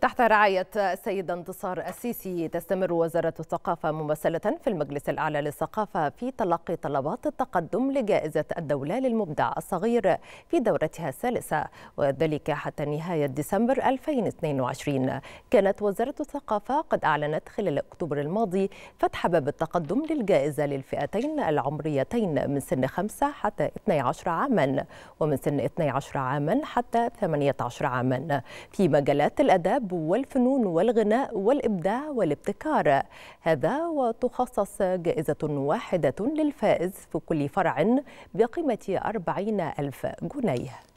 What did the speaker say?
تحت رعاية السيد انتصار السيسي تستمر وزارة الثقافة ممثلة في المجلس الأعلى للثقافة في تلقي طلبات التقدم لجائزة الدولة للمبدع الصغير في دورتها الثالثة وذلك حتى نهاية ديسمبر 2022 كانت وزارة الثقافة قد أعلنت خلال أكتوبر الماضي فتح باب التقدم للجائزة للفئتين العمريتين من سن 5 حتى 12 عاما ومن سن 12 عاما حتى 18 عاما في مجالات الأداب الأدب والفنون والغناء والإبداع والابتكار هذا وتخصص جائزة واحدة للفائز في كل فرع بقيمة اربعين ألف جنيه